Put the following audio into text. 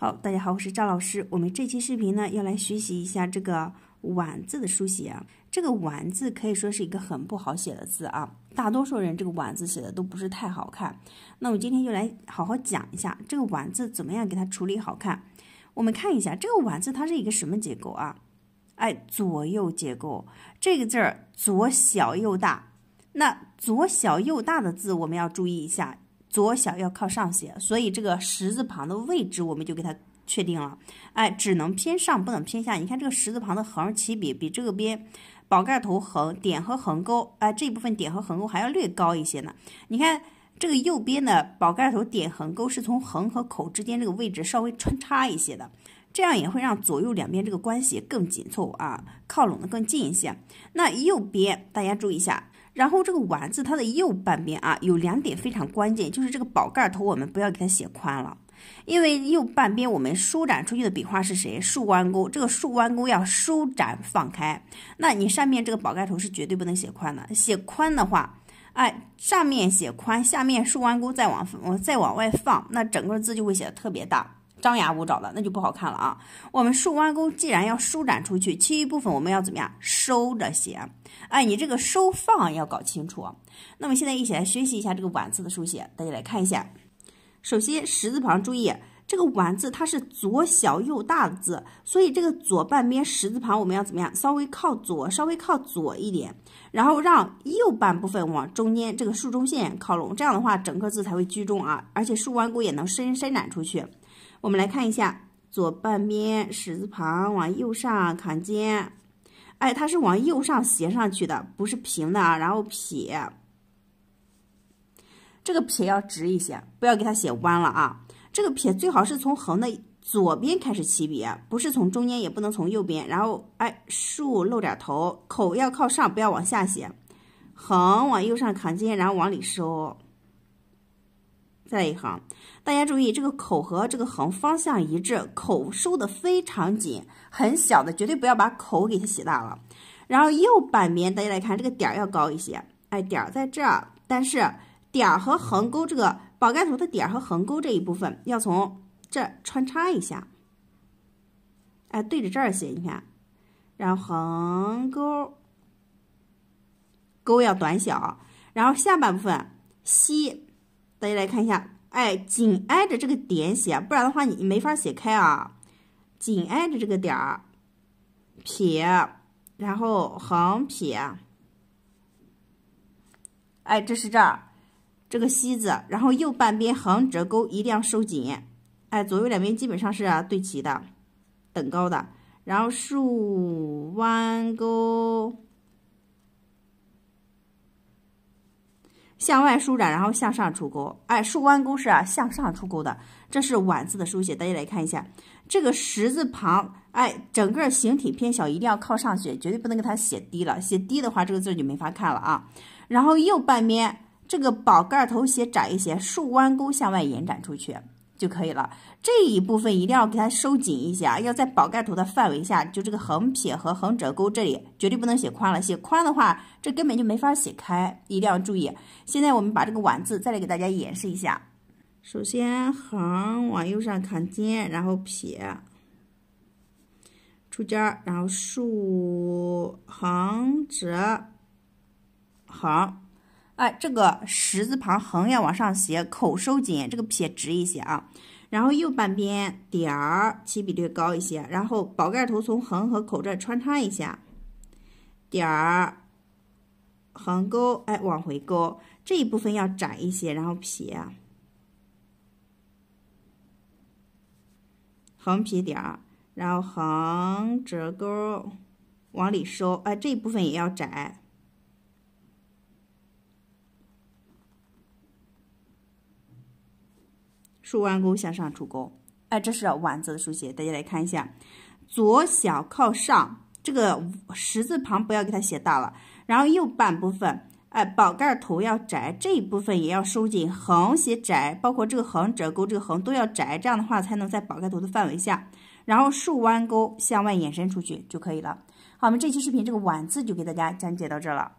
好，大家好，我是赵老师。我们这期视频呢，要来学习一下这个“丸”字的书写啊。这个“丸”字可以说是一个很不好写的字啊，大多数人这个“丸”字写的都不是太好看。那我们今天就来好好讲一下这个“丸”字怎么样给它处理好看。我们看一下这个“丸”字，它是一个什么结构啊？哎，左右结构。这个字儿左小右大。那左小右大的字，我们要注意一下。左小要靠上写，所以这个十字旁的位置我们就给它确定了。哎，只能偏上，不能偏下。你看这个十字旁的横起笔比这个边宝盖头横点和横勾，哎，这部分点和横勾还要略高一些呢。你看这个右边的宝盖头点横勾是从横和口之间这个位置稍微穿插一些的，这样也会让左右两边这个关系更紧凑啊，靠拢的更近一些。那右边大家注意一下。然后这个丸子它的右半边啊，有两点非常关键，就是这个宝盖头，我们不要给它写宽了，因为右半边我们舒展出去的笔画是谁？竖弯钩，这个竖弯钩要舒展放开。那你上面这个宝盖头是绝对不能写宽的，写宽的话，哎，上面写宽，下面竖弯钩再往再往外放，那整个字就会写的特别大。张牙舞爪的那就不好看了啊！我们竖弯钩既然要舒展出去，其余部分我们要怎么样收着写？哎，你这个收放要搞清楚。那么现在一起来学习一下这个“晚”字的书写，大家来看一下。首先，十字旁注意。这个丸字它是左小右大的字，所以这个左半边十字旁我们要怎么样？稍微靠左，稍微靠左一点，然后让右半部分往中间这个竖中线靠拢，这样的话整个字才会居中啊，而且竖弯钩也能伸伸展出去。我们来看一下，左半边十字旁往右上扛肩，哎，它是往右上斜上去的，不是平的啊。然后撇，这个撇要直一些，不要给它写弯了啊。这个撇最好是从横的左边开始起笔，不是从中间，也不能从右边。然后，哎，竖露点头，口要靠上，不要往下写。横往右上扛肩，然后往里收。再一行，大家注意这个口和这个横方向一致，口收的非常紧，很小的，绝对不要把口给它写大了。然后右半边，大家来看，这个点要高一些，哎，点在这儿，但是。点儿和横勾这个宝盖头的点儿和横勾这一部分要从这穿插一下，哎，对着这儿写，你看，然后横勾，勾要短小，然后下半部分西，大家来看一下，哎，紧挨着这个点写，不然的话你没法写开啊，紧挨着这个点儿，撇，然后横撇，哎，这是这儿。这个西字，然后右半边横折钩一定要收紧，哎，左右两边基本上是对齐的，等高的，然后竖弯钩向外舒展，然后向上出钩，哎，竖弯钩是啊向上出钩的，这是晚字的书写，大家来看一下，这个十字旁，哎，整个形体偏小，一定要靠上去，绝对不能给它写低了，写低的话这个字就没法看了啊，然后右半边。这个宝盖头写窄一些，竖弯钩向外延展出去就可以了。这一部分一定要给它收紧一些啊，要在宝盖头的范围下，就这个横撇和横折钩这里绝对不能写宽了，写宽的话这根本就没法写开，一定要注意。现在我们把这个碗字再来给大家演示一下，首先横往右上扛尖，然后撇出尖儿，然后竖横折横。哎，这个十字旁横要往上斜，口收紧，这个撇直一些啊。然后右半边点儿起笔略高一些，然后宝盖头从横和口这儿穿插一下，点儿横钩，哎，往回勾，这一部分要窄一些，然后撇横撇点儿，然后横折钩往里收，哎，这一部分也要窄。竖弯钩向上出钩，哎，这是“晚”字的书写，大家来看一下，左小靠上，这个十字旁不要给它写大了，然后右半部分，哎，宝盖头要窄，这一部分也要收紧，横写窄，包括这个横折钩，这个横都要窄，这样的话才能在宝盖头的范围下，然后竖弯钩向外延伸出去就可以了。好，我们这期视频这个“晚”字就给大家讲解到这了。